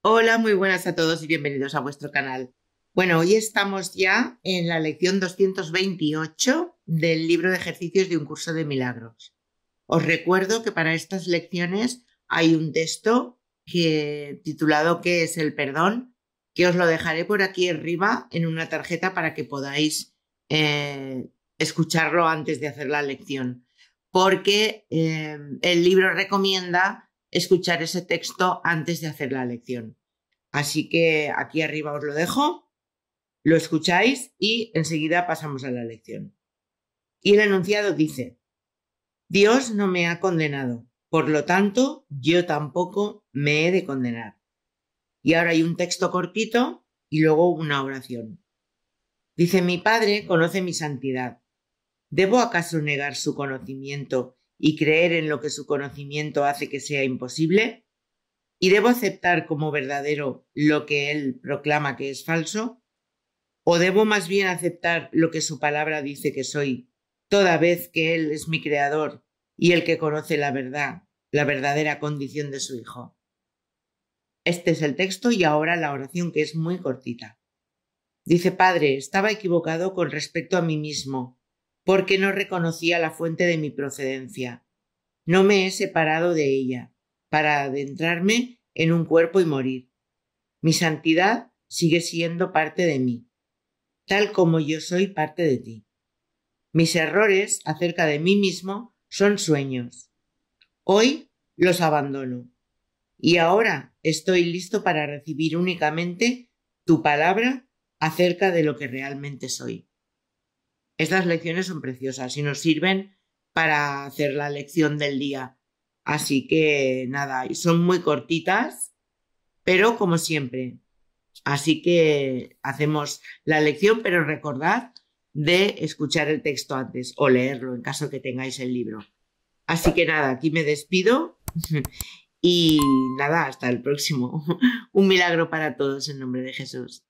Hola, muy buenas a todos y bienvenidos a vuestro canal. Bueno, hoy estamos ya en la lección 228 del libro de ejercicios de un curso de milagros. Os recuerdo que para estas lecciones hay un texto que, titulado ¿Qué es el perdón? que os lo dejaré por aquí arriba en una tarjeta para que podáis eh, escucharlo antes de hacer la lección, porque eh, el libro recomienda escuchar ese texto antes de hacer la lección. Así que aquí arriba os lo dejo, lo escucháis y enseguida pasamos a la lección. Y el enunciado dice, Dios no me ha condenado, por lo tanto, yo tampoco me he de condenar. Y ahora hay un texto cortito y luego una oración. Dice, mi Padre conoce mi santidad. ¿Debo acaso negar su conocimiento y creer en lo que su conocimiento hace que sea imposible? ¿Y debo aceptar como verdadero lo que él proclama que es falso? ¿O debo más bien aceptar lo que su palabra dice que soy, toda vez que él es mi creador y el que conoce la verdad, la verdadera condición de su Hijo? Este es el texto y ahora la oración que es muy cortita. Dice, Padre, estaba equivocado con respecto a mí mismo, porque no reconocía la fuente de mi procedencia. No me he separado de ella, para adentrarme en un cuerpo y morir. Mi santidad sigue siendo parte de mí, tal como yo soy parte de ti. Mis errores acerca de mí mismo son sueños. Hoy los abandono y ahora estoy listo para recibir únicamente tu palabra acerca de lo que realmente soy. Estas lecciones son preciosas y nos sirven para hacer la lección del día. Así que nada, son muy cortitas, pero como siempre. Así que hacemos la lección, pero recordad de escuchar el texto antes o leerlo en caso que tengáis el libro. Así que nada, aquí me despido Y nada, hasta el próximo. Un milagro para todos en nombre de Jesús.